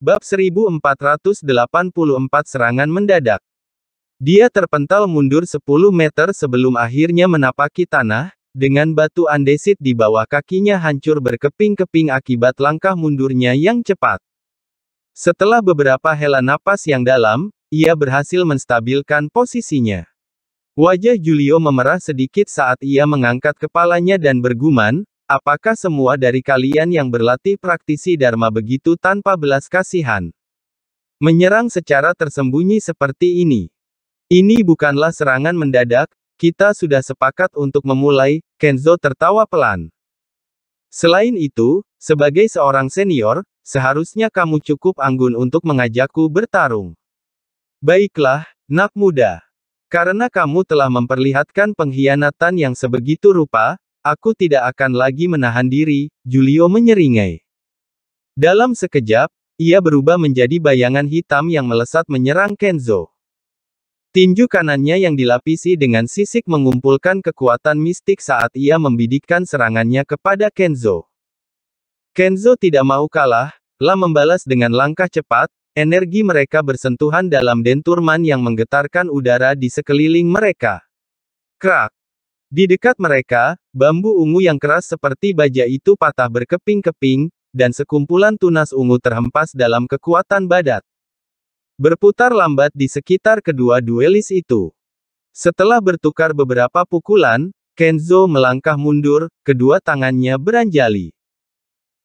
Bab 1484 Serangan Mendadak Dia terpental mundur 10 meter sebelum akhirnya menapaki tanah, dengan batu andesit di bawah kakinya hancur berkeping-keping akibat langkah mundurnya yang cepat. Setelah beberapa hela napas yang dalam, ia berhasil menstabilkan posisinya. Wajah Julio memerah sedikit saat ia mengangkat kepalanya dan bergumam Apakah semua dari kalian yang berlatih praktisi Dharma begitu tanpa belas kasihan? Menyerang secara tersembunyi seperti ini. Ini bukanlah serangan mendadak, kita sudah sepakat untuk memulai, Kenzo tertawa pelan. Selain itu, sebagai seorang senior, seharusnya kamu cukup anggun untuk mengajakku bertarung. Baiklah, nak muda. Karena kamu telah memperlihatkan pengkhianatan yang sebegitu rupa, Aku tidak akan lagi menahan diri, Julio menyeringai. Dalam sekejap, ia berubah menjadi bayangan hitam yang melesat menyerang Kenzo. Tinju kanannya yang dilapisi dengan sisik mengumpulkan kekuatan mistik saat ia membidikkan serangannya kepada Kenzo. Kenzo tidak mau kalah, lah membalas dengan langkah cepat, energi mereka bersentuhan dalam denturman yang menggetarkan udara di sekeliling mereka. Krak! Di dekat mereka, bambu ungu yang keras seperti baja itu patah berkeping-keping, dan sekumpulan tunas ungu terhempas dalam kekuatan badat. Berputar lambat di sekitar kedua duelis itu. Setelah bertukar beberapa pukulan, Kenzo melangkah mundur, kedua tangannya beranjali.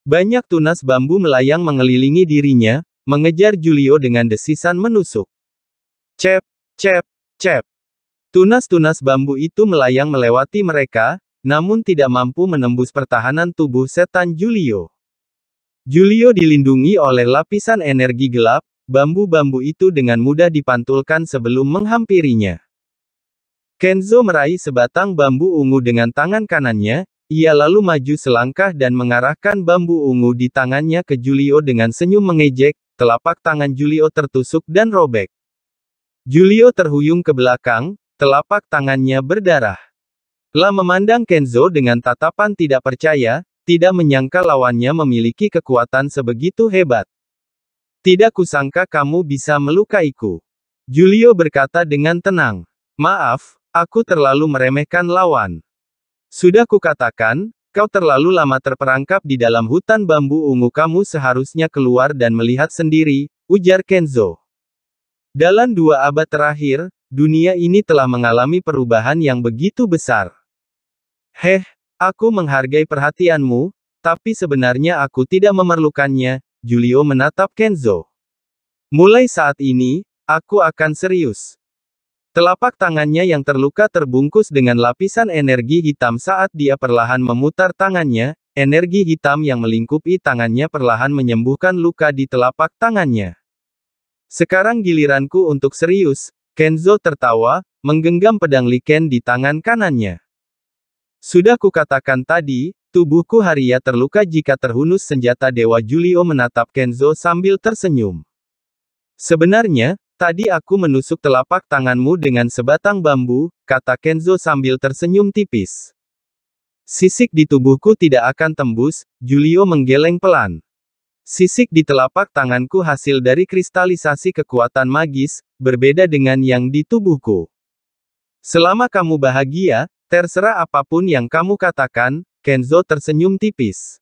Banyak tunas bambu melayang mengelilingi dirinya, mengejar Julio dengan desisan menusuk. Cep, cep, cep. Tunas-tunas bambu itu melayang melewati mereka, namun tidak mampu menembus pertahanan tubuh setan Julio. Julio dilindungi oleh lapisan energi gelap, bambu-bambu itu dengan mudah dipantulkan sebelum menghampirinya. Kenzo meraih sebatang bambu ungu dengan tangan kanannya, ia lalu maju selangkah dan mengarahkan bambu ungu di tangannya ke Julio dengan senyum mengejek, telapak tangan Julio tertusuk dan robek. Julio terhuyung ke belakang, Telapak tangannya berdarah. La memandang Kenzo dengan tatapan tidak percaya, tidak menyangka lawannya memiliki kekuatan sebegitu hebat. Tidak kusangka kamu bisa melukaiku. Julio berkata dengan tenang. Maaf, aku terlalu meremehkan lawan. Sudah kukatakan, kau terlalu lama terperangkap di dalam hutan bambu ungu kamu seharusnya keluar dan melihat sendiri, ujar Kenzo. Dalam dua abad terakhir, dunia ini telah mengalami perubahan yang begitu besar. Heh, aku menghargai perhatianmu, tapi sebenarnya aku tidak memerlukannya, Julio menatap Kenzo. Mulai saat ini, aku akan serius. Telapak tangannya yang terluka terbungkus dengan lapisan energi hitam saat dia perlahan memutar tangannya, energi hitam yang melingkupi tangannya perlahan menyembuhkan luka di telapak tangannya. Sekarang giliranku untuk serius, Kenzo tertawa, menggenggam pedang Liken di tangan kanannya. Sudah kukatakan tadi, tubuhku Haria terluka jika terhunus senjata Dewa Julio menatap Kenzo sambil tersenyum. Sebenarnya, tadi aku menusuk telapak tanganmu dengan sebatang bambu, kata Kenzo sambil tersenyum tipis. Sisik di tubuhku tidak akan tembus, Julio menggeleng pelan. Sisik di telapak tanganku hasil dari kristalisasi kekuatan magis, berbeda dengan yang di tubuhku. Selama kamu bahagia, terserah apapun yang kamu katakan, Kenzo tersenyum tipis.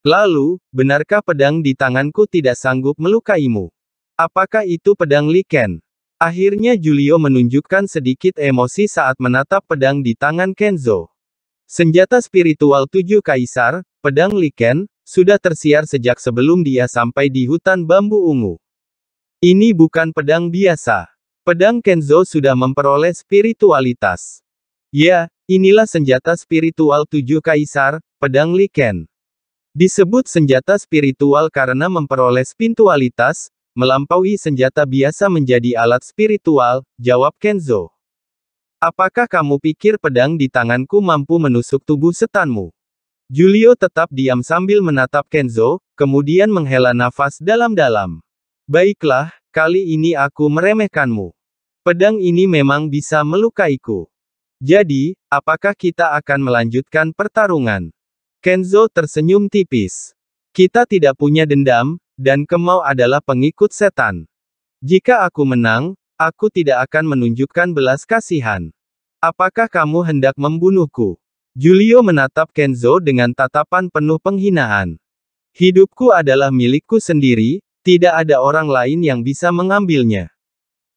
Lalu, benarkah pedang di tanganku tidak sanggup melukaimu? Apakah itu pedang Liken? Akhirnya Julio menunjukkan sedikit emosi saat menatap pedang di tangan Kenzo. Senjata spiritual tujuh kaisar, Pedang Liken, sudah tersiar sejak sebelum dia sampai di hutan bambu ungu. Ini bukan pedang biasa. Pedang Kenzo sudah memperoleh spiritualitas. Ya, inilah senjata spiritual tujuh kaisar, pedang Liken. Disebut senjata spiritual karena memperoleh spiritualitas, melampaui senjata biasa menjadi alat spiritual, jawab Kenzo. Apakah kamu pikir pedang di tanganku mampu menusuk tubuh setanmu? Julio tetap diam sambil menatap Kenzo, kemudian menghela nafas dalam-dalam. Baiklah, kali ini aku meremehkanmu. Pedang ini memang bisa melukaiku. Jadi, apakah kita akan melanjutkan pertarungan? Kenzo tersenyum tipis. Kita tidak punya dendam, dan Kemau adalah pengikut setan. Jika aku menang, aku tidak akan menunjukkan belas kasihan. Apakah kamu hendak membunuhku? Julio menatap Kenzo dengan tatapan penuh penghinaan. Hidupku adalah milikku sendiri, tidak ada orang lain yang bisa mengambilnya.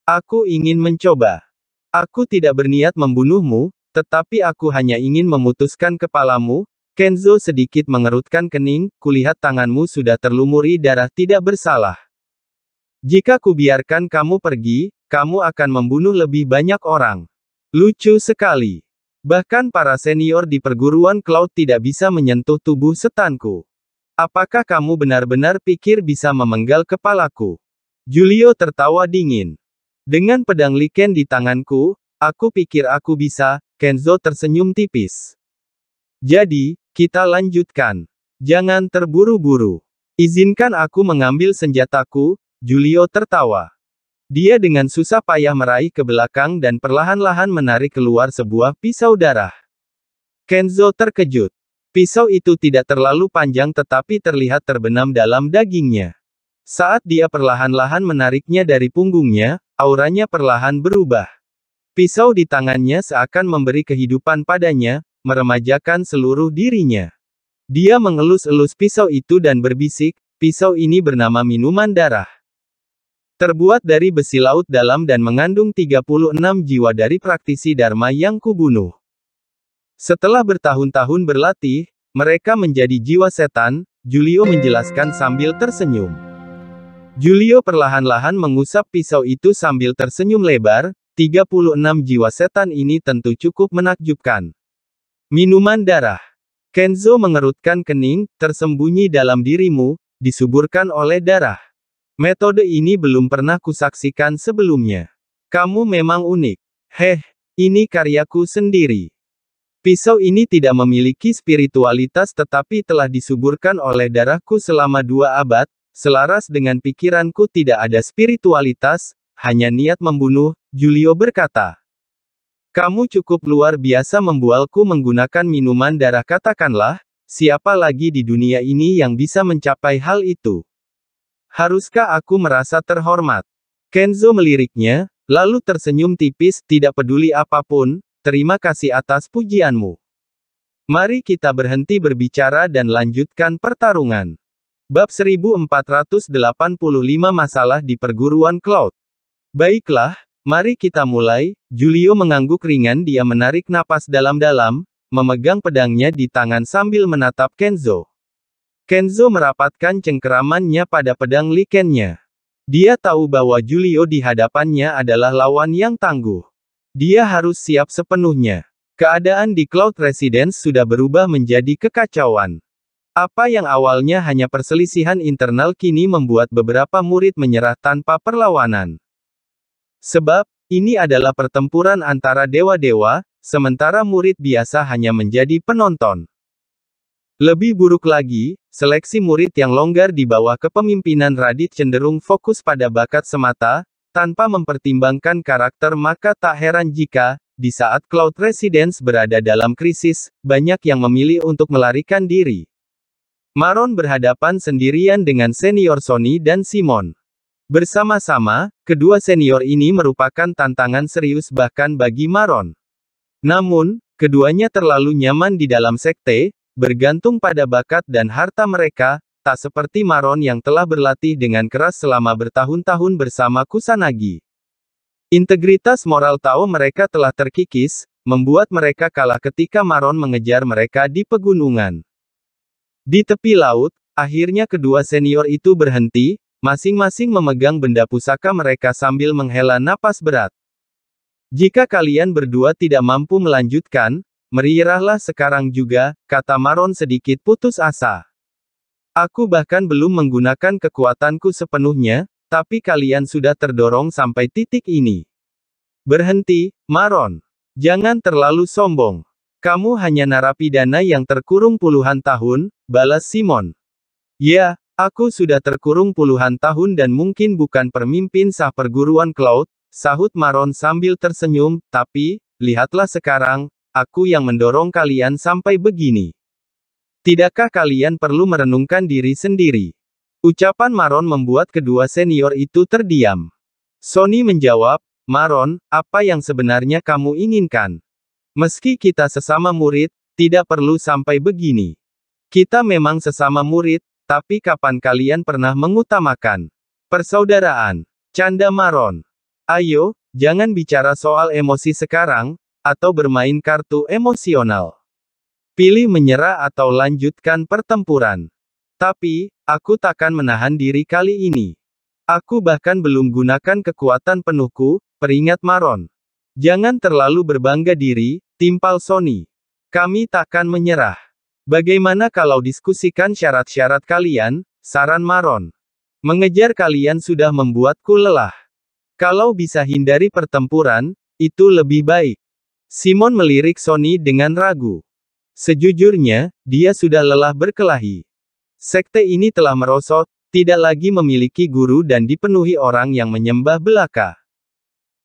Aku ingin mencoba. Aku tidak berniat membunuhmu, tetapi aku hanya ingin memutuskan kepalamu. Kenzo sedikit mengerutkan kening, kulihat tanganmu sudah terlumuri darah tidak bersalah. Jika kubiarkan kamu pergi, kamu akan membunuh lebih banyak orang. Lucu sekali. Bahkan para senior di perguruan Cloud tidak bisa menyentuh tubuh setanku. Apakah kamu benar-benar pikir bisa memenggal kepalaku? Julio tertawa dingin. Dengan pedang liken di tanganku, aku pikir aku bisa, Kenzo tersenyum tipis. Jadi, kita lanjutkan. Jangan terburu-buru. Izinkan aku mengambil senjataku, Julio tertawa. Dia dengan susah payah meraih ke belakang dan perlahan-lahan menarik keluar sebuah pisau darah. Kenzo terkejut. Pisau itu tidak terlalu panjang tetapi terlihat terbenam dalam dagingnya. Saat dia perlahan-lahan menariknya dari punggungnya, auranya perlahan berubah. Pisau di tangannya seakan memberi kehidupan padanya, meremajakan seluruh dirinya. Dia mengelus-elus pisau itu dan berbisik, pisau ini bernama minuman darah. Terbuat dari besi laut dalam dan mengandung 36 jiwa dari praktisi Dharma yang kubunuh. Setelah bertahun-tahun berlatih, mereka menjadi jiwa setan, Julio menjelaskan sambil tersenyum. Julio perlahan-lahan mengusap pisau itu sambil tersenyum lebar, 36 jiwa setan ini tentu cukup menakjubkan. Minuman darah. Kenzo mengerutkan kening, tersembunyi dalam dirimu, disuburkan oleh darah. Metode ini belum pernah kusaksikan sebelumnya. Kamu memang unik. Heh, ini karyaku sendiri. Pisau ini tidak memiliki spiritualitas tetapi telah disuburkan oleh darahku selama dua abad, selaras dengan pikiranku tidak ada spiritualitas, hanya niat membunuh, Julio berkata. Kamu cukup luar biasa membualku menggunakan minuman darah katakanlah, siapa lagi di dunia ini yang bisa mencapai hal itu. Haruskah aku merasa terhormat? Kenzo meliriknya, lalu tersenyum tipis, tidak peduli apapun, terima kasih atas pujianmu. Mari kita berhenti berbicara dan lanjutkan pertarungan. Bab 1485 Masalah di Perguruan Cloud Baiklah, mari kita mulai, Julio mengangguk ringan dia menarik napas dalam-dalam, memegang pedangnya di tangan sambil menatap Kenzo. Kenzo merapatkan cengkeramannya pada pedang likennya. Dia tahu bahwa Julio di hadapannya adalah lawan yang tangguh. Dia harus siap sepenuhnya. Keadaan di Cloud Residence sudah berubah menjadi kekacauan. Apa yang awalnya hanya perselisihan internal kini membuat beberapa murid menyerah tanpa perlawanan. Sebab, ini adalah pertempuran antara dewa-dewa, sementara murid biasa hanya menjadi penonton. Lebih buruk lagi, seleksi murid yang longgar di bawah kepemimpinan Radit cenderung fokus pada bakat semata, tanpa mempertimbangkan karakter maka tak heran jika, di saat cloud residence berada dalam krisis, banyak yang memilih untuk melarikan diri. Maron berhadapan sendirian dengan senior Sony dan Simon. Bersama-sama, kedua senior ini merupakan tantangan serius bahkan bagi Maron. Namun, keduanya terlalu nyaman di dalam sekte, Bergantung pada bakat dan harta mereka, tak seperti Maron yang telah berlatih dengan keras selama bertahun-tahun bersama Kusanagi. Integritas moral Tao mereka telah terkikis, membuat mereka kalah ketika Maron mengejar mereka di pegunungan. Di tepi laut, akhirnya kedua senior itu berhenti, masing-masing memegang benda pusaka mereka sambil menghela napas berat. Jika kalian berdua tidak mampu melanjutkan, Merirahlah sekarang juga, kata Maron sedikit putus asa. Aku bahkan belum menggunakan kekuatanku sepenuhnya, tapi kalian sudah terdorong sampai titik ini. Berhenti, Maron. Jangan terlalu sombong. Kamu hanya narapidana yang terkurung puluhan tahun, balas Simon. Ya, aku sudah terkurung puluhan tahun dan mungkin bukan permimpin sah perguruan Cloud, sahut Maron sambil tersenyum, tapi, lihatlah sekarang, aku yang mendorong kalian sampai begini. Tidakkah kalian perlu merenungkan diri sendiri? Ucapan Maron membuat kedua senior itu terdiam. Sony menjawab, Maron, apa yang sebenarnya kamu inginkan? Meski kita sesama murid, tidak perlu sampai begini. Kita memang sesama murid, tapi kapan kalian pernah mengutamakan persaudaraan? Canda Maron. Ayo, jangan bicara soal emosi sekarang, atau bermain kartu emosional. Pilih menyerah atau lanjutkan pertempuran. Tapi, aku takkan menahan diri kali ini. Aku bahkan belum gunakan kekuatan penuhku, peringat Maron. Jangan terlalu berbangga diri, timpal Sony. Kami takkan menyerah. Bagaimana kalau diskusikan syarat-syarat kalian, saran Maron. Mengejar kalian sudah membuatku lelah. Kalau bisa hindari pertempuran, itu lebih baik. Simon melirik Sony dengan ragu. Sejujurnya, dia sudah lelah berkelahi. Sekte ini telah merosot, tidak lagi memiliki guru dan dipenuhi orang yang menyembah belaka.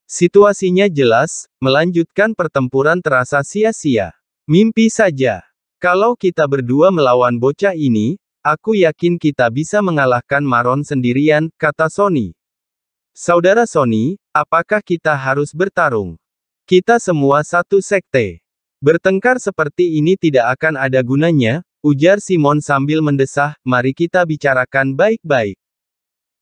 Situasinya jelas, melanjutkan pertempuran terasa sia-sia. Mimpi saja. Kalau kita berdua melawan bocah ini, aku yakin kita bisa mengalahkan Maron sendirian, kata Sony. Saudara Sony, apakah kita harus bertarung? Kita semua satu sekte. Bertengkar seperti ini tidak akan ada gunanya, ujar Simon sambil mendesah, mari kita bicarakan baik-baik.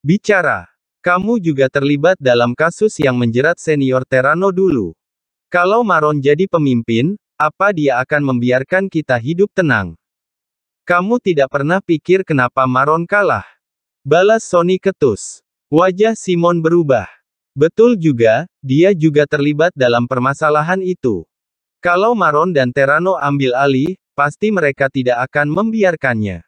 Bicara. Kamu juga terlibat dalam kasus yang menjerat senior Terano dulu. Kalau Maron jadi pemimpin, apa dia akan membiarkan kita hidup tenang? Kamu tidak pernah pikir kenapa Maron kalah? Balas Sony ketus. Wajah Simon berubah. Betul juga, dia juga terlibat dalam permasalahan itu. Kalau Maron dan Terano ambil alih, pasti mereka tidak akan membiarkannya.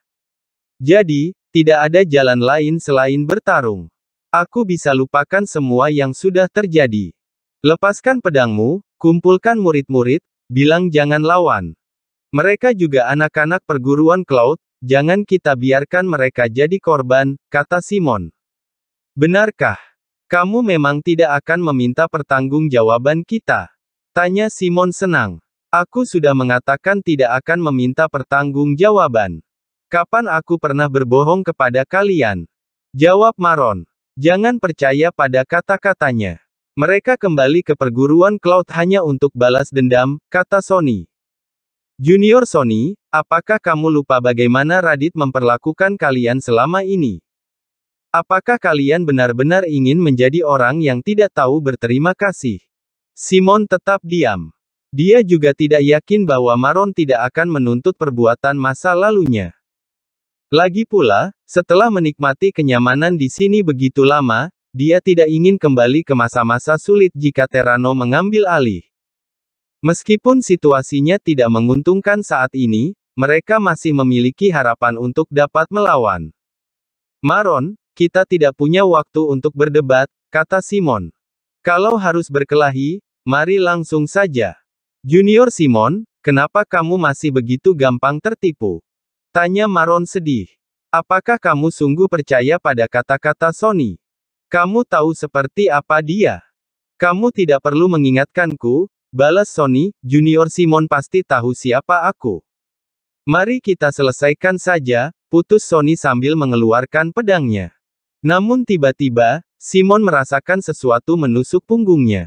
Jadi, tidak ada jalan lain selain bertarung. Aku bisa lupakan semua yang sudah terjadi. Lepaskan pedangmu, kumpulkan murid-murid, bilang jangan lawan. Mereka juga anak-anak perguruan Cloud, jangan kita biarkan mereka jadi korban, kata Simon. Benarkah? Kamu memang tidak akan meminta pertanggungjawaban kita. Tanya Simon senang. Aku sudah mengatakan tidak akan meminta pertanggungjawaban. Kapan aku pernah berbohong kepada kalian? Jawab Maron. Jangan percaya pada kata-katanya. Mereka kembali ke perguruan Cloud hanya untuk balas dendam, kata Sony. Junior Sony, apakah kamu lupa bagaimana Radit memperlakukan kalian selama ini? Apakah kalian benar-benar ingin menjadi orang yang tidak tahu berterima kasih? Simon tetap diam. Dia juga tidak yakin bahwa Maron tidak akan menuntut perbuatan masa lalunya. Lagi pula, setelah menikmati kenyamanan di sini begitu lama, dia tidak ingin kembali ke masa-masa sulit jika Terano mengambil alih. Meskipun situasinya tidak menguntungkan saat ini, mereka masih memiliki harapan untuk dapat melawan. Maron, kita tidak punya waktu untuk berdebat, kata Simon. Kalau harus berkelahi, mari langsung saja. Junior Simon, kenapa kamu masih begitu gampang tertipu? Tanya Maron sedih. Apakah kamu sungguh percaya pada kata-kata Sony? Kamu tahu seperti apa dia? Kamu tidak perlu mengingatkanku, balas Sony, Junior Simon pasti tahu siapa aku. Mari kita selesaikan saja, putus Sony sambil mengeluarkan pedangnya. Namun tiba-tiba, Simon merasakan sesuatu menusuk punggungnya.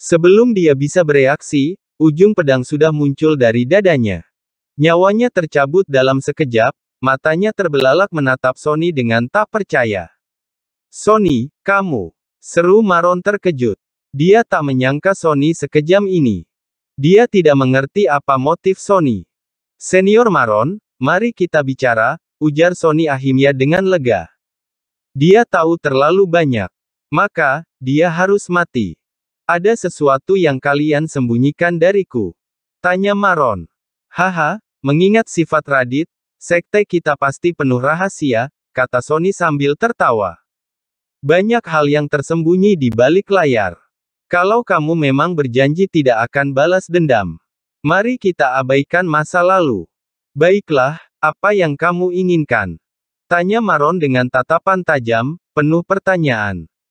Sebelum dia bisa bereaksi, ujung pedang sudah muncul dari dadanya. Nyawanya tercabut dalam sekejap, matanya terbelalak menatap Sony dengan tak percaya. Sony, kamu! Seru Maron terkejut. Dia tak menyangka Sony sekejam ini. Dia tidak mengerti apa motif Sony. Senior Maron, mari kita bicara, ujar Sony Ahimya dengan lega. Dia tahu terlalu banyak. Maka, dia harus mati. Ada sesuatu yang kalian sembunyikan dariku. Tanya Maron. Haha, mengingat sifat Radit, sekte kita pasti penuh rahasia, kata Sony sambil tertawa. Banyak hal yang tersembunyi di balik layar. Kalau kamu memang berjanji tidak akan balas dendam. Mari kita abaikan masa lalu. Baiklah, apa yang kamu inginkan? Tanya Maron dengan tatapan tajam, penuh pertanyaan.